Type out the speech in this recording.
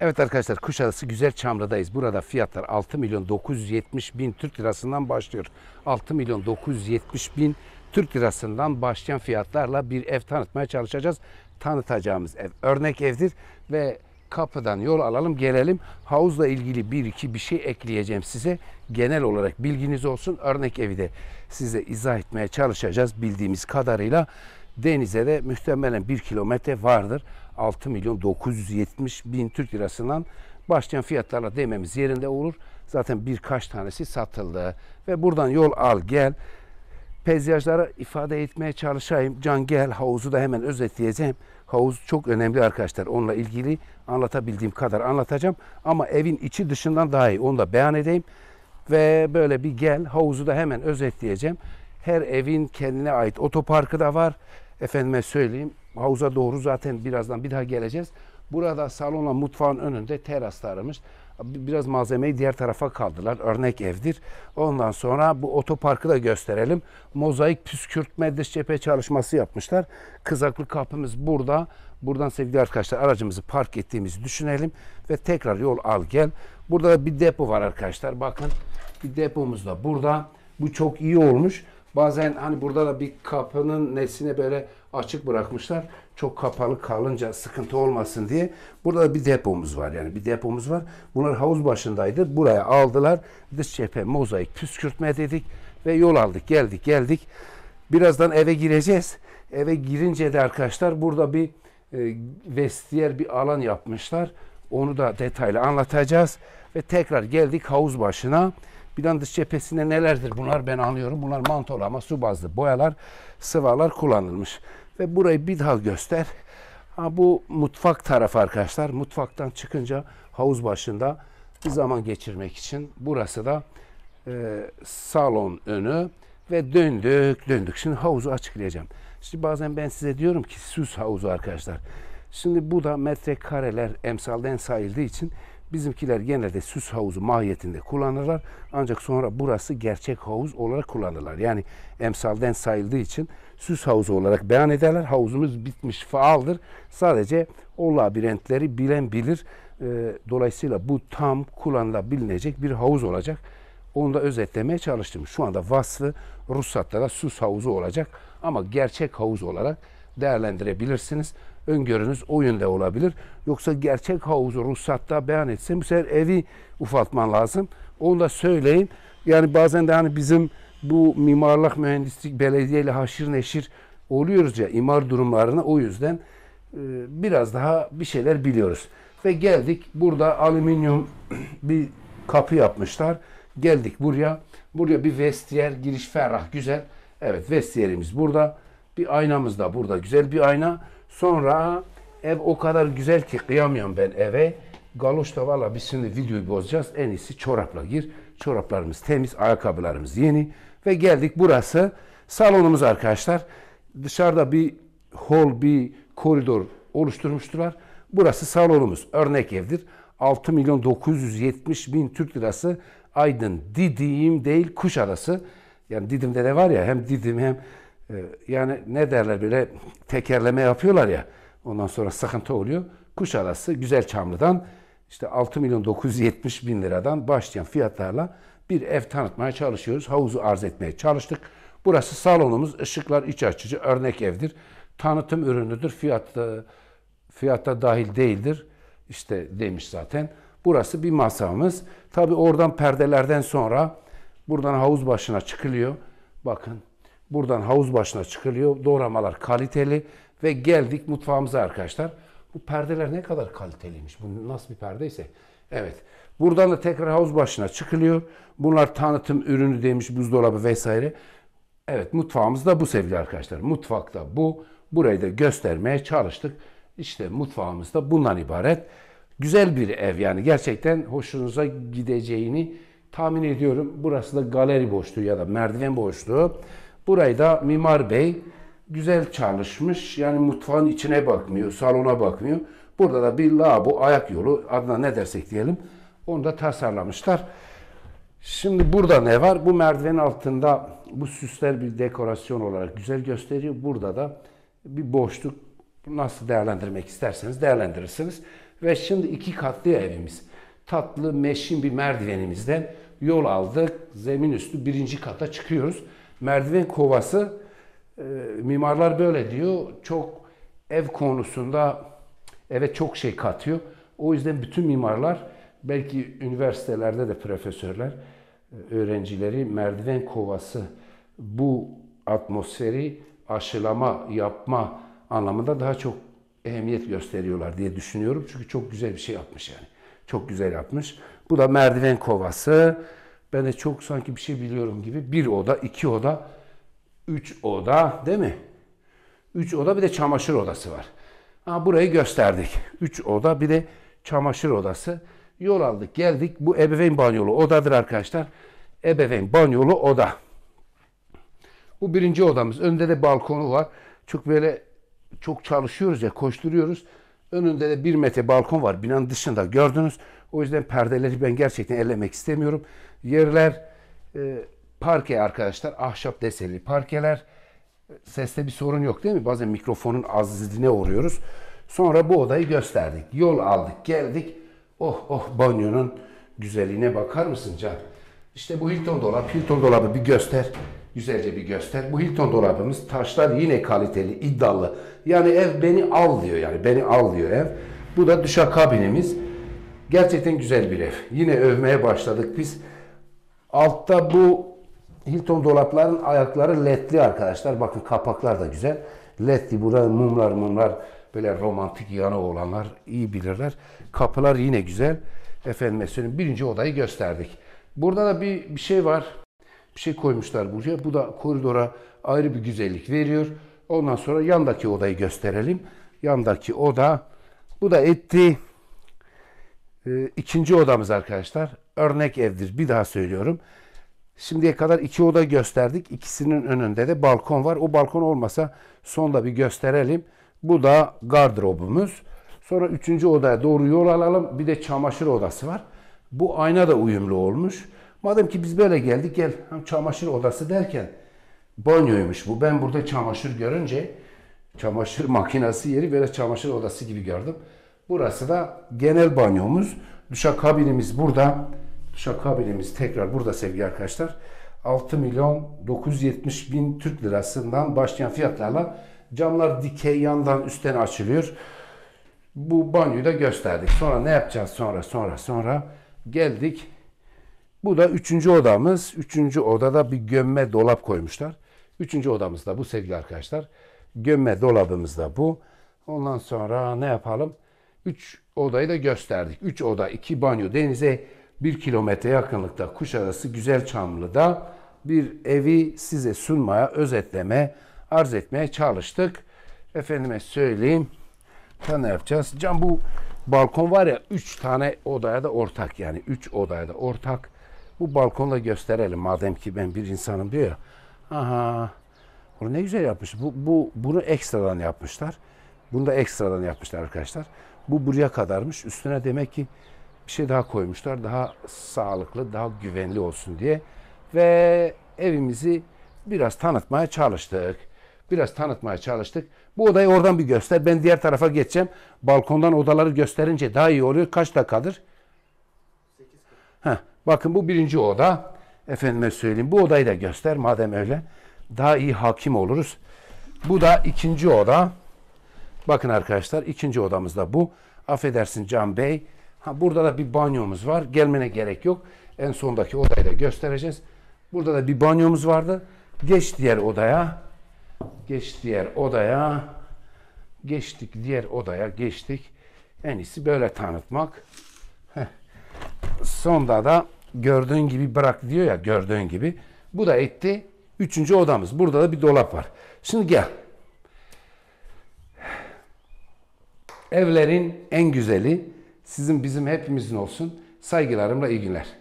Evet arkadaşlar Kuşadası Güzel Çamrı'dayız. Burada fiyatlar 6 milyon 970 bin Türk lirasından başlıyor. 6 milyon 970 bin Türk lirasından başlayan fiyatlarla bir ev tanıtmaya çalışacağız. Tanıtacağımız ev örnek evdir ve kapıdan yol alalım gelelim. Havuzla ilgili bir iki bir şey ekleyeceğim size. Genel olarak bilginiz olsun. Örnek evi de size izah etmeye çalışacağız bildiğimiz kadarıyla. Denize de muhtemelen bir kilometre vardır. 6 milyon 970 bin Türk lirasından başlayan fiyatlarla dememiz yerinde olur. Zaten birkaç tanesi satıldı ve buradan yol al gel. Peyzajlara ifade etmeye çalışayım. Can gel havuzu da hemen özetleyeceğim. Havuz çok önemli arkadaşlar. Onunla ilgili anlatabildiğim kadar anlatacağım. Ama evin içi dışından daha iyi. Onu da beyan edeyim. Ve böyle bir gel havuzu da hemen özetleyeceğim. Her evin kendine ait otoparkı da var. Efendime söyleyeyim havuza doğru zaten birazdan bir daha geleceğiz. Burada salonla mutfağın önünde teraslarımız. Biraz malzemeyi diğer tarafa kaldılar. Örnek evdir. Ondan sonra bu otoparkı da gösterelim. Mozaik püskürtme dış cephe çalışması yapmışlar. Kızaklı kapımız burada. Buradan sevgili arkadaşlar aracımızı park ettiğimizi düşünelim. Ve tekrar yol al gel. Burada bir depo var arkadaşlar. Bakın bir depomuz da burada. Bu çok iyi olmuş. Bazen hani burada da bir kapının nesine böyle açık bırakmışlar. Çok kapalı kalınca sıkıntı olmasın diye. Burada bir depomuz var yani bir depomuz var. Bunlar havuz başındaydı. Buraya aldılar. Dış cephe mozaik püskürtme dedik ve yol aldık. Geldik geldik. Birazdan eve gireceğiz. Eve girince de arkadaşlar burada bir e, vestiyer bir alan yapmışlar. Onu da detaylı anlatacağız. Ve tekrar geldik havuz başına dış cephesinde nelerdir bunlar ben anlıyorum. Bunlar mantolama, su bazlı boyalar, sıvalar kullanılmış. Ve burayı bir daha göster. Ha, bu mutfak tarafı arkadaşlar. Mutfaktan çıkınca havuz başında bir zaman geçirmek için. Burası da e, salon önü ve döndük döndük. Şimdi havuzu açıklayacağım. Şimdi bazen ben size diyorum ki süs havuzu arkadaşlar. Şimdi bu da metrekareler emsalden sayıldığı için Bizimkiler genelde süs havuzu mahiyetinde kullanırlar. Ancak sonra burası gerçek havuz olarak kullanırlar. Yani emsalden sayıldığı için süs havuzu olarak beyan ederler. Havuzumuz bitmiş, faaldır. Sadece o labirentleri bilen bilir. Ee, dolayısıyla bu tam kullanılabilecek bir havuz olacak. Onu da özetlemeye çalıştım. Şu anda vasfı da süs havuzu olacak. Ama gerçek havuz olarak değerlendirebilirsiniz öngörünüz o yönde olabilir. Yoksa gerçek havuzu ruhsatta beyan etse bu sefer evi ufaltman lazım. Onu da söyleyeyim. Yani bazen de hani bizim bu mimarlık mühendislik belediyeyle haşir neşir oluyoruz ya imar durumlarını. o yüzden e, biraz daha bir şeyler biliyoruz. Ve geldik burada alüminyum bir kapı yapmışlar. Geldik buraya. Buraya bir vestiyer giriş ferrah güzel. Evet vestiyerimiz burada. Bir aynamız da burada güzel bir ayna. Sonra ev o kadar güzel ki kıyamıyorum ben eve. Galoş da valla biz şimdi videoyu bozacağız. En iyisi çorapla gir. Çoraplarımız temiz, ayakkabılarımız yeni. Ve geldik burası salonumuz arkadaşlar. Dışarıda bir hol, bir koridor oluşturmuştular. Burası salonumuz. Örnek evdir. 6 milyon 970 bin Türk lirası Aydın Didim değil kuş Kuşadası. Yani Didim'de de var ya hem Didim hem ee, yani ne derler bile tekerleme yapıyorlar ya. Ondan sonra sıkıntı oluyor. Kuşadası Güzel Çamlı'dan işte 6 milyon 970 bin liradan başlayan fiyatlarla bir ev tanıtmaya çalışıyoruz. Havuzu arz etmeye çalıştık. Burası salonumuz, ışıklar iç açıcı, örnek evdir. Tanıtım ürünüdür, fiyatta, fiyatta dahil değildir. İşte demiş zaten. Burası bir masamız. Tabi oradan perdelerden sonra buradan havuz başına çıkılıyor. Bakın Buradan havuz başına çıkılıyor. Doğramalar kaliteli ve geldik mutfağımıza arkadaşlar. Bu perdeler ne kadar kaliteliymiş. Bu nasıl bir perdeyse. Evet. Buradan da tekrar havuz başına çıkılıyor. Bunlar tanıtım ürünü demiş buzdolabı vesaire. Evet mutfağımız da bu sevgili arkadaşlar. Mutfakta bu. Burayı da göstermeye çalıştık. İşte mutfağımız da bundan ibaret. Güzel bir ev yani gerçekten hoşunuza gideceğini tahmin ediyorum. Burası da galeri boşluğu ya da merdiven boşluğu. Burayı da Mimar Bey güzel çalışmış. Yani mutfağın içine bakmıyor, salona bakmıyor. Burada da bir lavabo, ayak yolu adına ne dersek diyelim. Onu da tasarlamışlar. Şimdi burada ne var? Bu merdiven altında bu süsler bir dekorasyon olarak güzel gösteriyor. Burada da bir boşluk nasıl değerlendirmek isterseniz değerlendirirsiniz. Ve şimdi iki katlı evimiz. Tatlı meşin bir merdivenimizden yol aldık. Zemin üstü birinci kata çıkıyoruz merdiven kovası e, mimarlar böyle diyor. Çok ev konusunda eve çok şey katıyor. O yüzden bütün mimarlar belki üniversitelerde de profesörler e, öğrencileri merdiven kovası bu atmosferi aşılama yapma anlamında daha çok ehemmiyet gösteriyorlar diye düşünüyorum. Çünkü çok güzel bir şey yapmış yani. Çok güzel yapmış. Bu da merdiven kovası. Ben de çok sanki bir şey biliyorum gibi bir oda, iki oda, üç oda değil mi? Üç oda bir de çamaşır odası var. Ha, burayı gösterdik. Üç oda bir de çamaşır odası. Yol aldık geldik. Bu ebeveyn banyolu odadır arkadaşlar. Ebeveyn banyolu oda. Bu birinci odamız. Önde de balkonu var. Çok böyle çok çalışıyoruz ya koşturuyoruz. Önünde de bir metre balkon var. Binanın dışında gördünüz. O yüzden perdeleri ben gerçekten ellemek istemiyorum. Yerler e, parke arkadaşlar. Ahşap deseli parkeler. Seste bir sorun yok değil mi? Bazen mikrofonun azizliğine uğruyoruz. Sonra bu odayı gösterdik. Yol aldık, geldik. Oh oh banyonun güzelliğine bakar mısın Can? İşte bu Hilton dolap. Hilton dolabı bir göster. Güzelce bir göster. Bu Hilton dolabımız. Taşlar yine kaliteli, iddialı. Yani ev beni al diyor yani. Beni al diyor ev. Bu da duşa kabinimiz. Gerçekten güzel bir ev. Yine övmeye başladık biz. Altta bu Hilton dolapların ayakları ledli arkadaşlar. Bakın kapaklar da güzel. Ledli burada mumlar mumlar böyle romantik yanı olanlar iyi bilirler. Kapılar yine güzel. Efendim söyleyeyim birinci odayı gösterdik. Burada da bir, bir şey var bir şey koymuşlar buraya. Bu da koridora ayrı bir güzellik veriyor. Ondan sonra yandaki odayı gösterelim. Yandaki oda. Bu da etti. E, ikinci odamız arkadaşlar. Örnek evdir. Bir daha söylüyorum. Şimdiye kadar iki oda gösterdik. İkisinin önünde de balkon var. O balkon olmasa sonda bir gösterelim. Bu da gardırobumuz. Sonra üçüncü odaya doğru yol alalım. Bir de çamaşır odası var. Bu ayna da uyumlu olmuş. Madem ki biz böyle geldik gel çamaşır odası derken banyoymuş bu. Ben burada çamaşır görünce çamaşır makinesi yeri böyle çamaşır odası gibi gördüm. Burası da genel banyomuz. Duşakabinimiz burada. Duşakabinimiz tekrar burada sevgili arkadaşlar. 6 milyon 970 bin Türk lirasından başlayan fiyatlarla camlar dikey yandan üstten açılıyor. Bu banyoyu da gösterdik. Sonra ne yapacağız sonra sonra sonra geldik bu da üçüncü odamız. Üçüncü odada bir gömme dolap koymuşlar. Üçüncü odamız da bu sevgili arkadaşlar. Gömme dolabımız da bu. Ondan sonra ne yapalım? Üç odayı da gösterdik. Üç oda, iki banyo. Denize bir kilometre yakınlıkta Kuşadası çamlıda bir evi size sunmaya, özetleme, arz etmeye çalıştık. Efendime söyleyeyim. Ne yapacağız? Can bu balkon var ya üç tane odaya da ortak yani üç odaya da ortak. Bu balkonla gösterelim madem ki ben bir insanım diyor Aha bunu ne güzel yapmış. Bu, bu, bunu ekstradan yapmışlar. Bunu da ekstradan yapmışlar arkadaşlar. Bu buraya kadarmış. Üstüne demek ki bir şey daha koymuşlar. Daha sağlıklı, daha güvenli olsun diye. Ve evimizi biraz tanıtmaya çalıştık. Biraz tanıtmaya çalıştık. Bu odayı oradan bir göster. Ben diğer tarafa geçeceğim. Balkondan odaları gösterince daha iyi oluyor. Kaç dakikadır? Heh, bakın bu birinci oda. Efendime söyleyeyim bu odayı da göster madem öyle. Daha iyi hakim oluruz. Bu da ikinci oda. Bakın arkadaşlar ikinci odamız da bu. Affedersin Can Bey. Ha, burada da bir banyomuz var. Gelmene gerek yok. En sondaki odayı da göstereceğiz. Burada da bir banyomuz vardı. Geç diğer odaya. Geç diğer odaya. Geçtik diğer odaya geçtik. En iyisi böyle tanıtmak. Heh. Sonda da gördüğün gibi bırak diyor ya gördüğün gibi. Bu da etti. Üçüncü odamız. Burada da bir dolap var. Şimdi gel. Evlerin en güzeli sizin bizim hepimizin olsun. Saygılarımla iyi günler.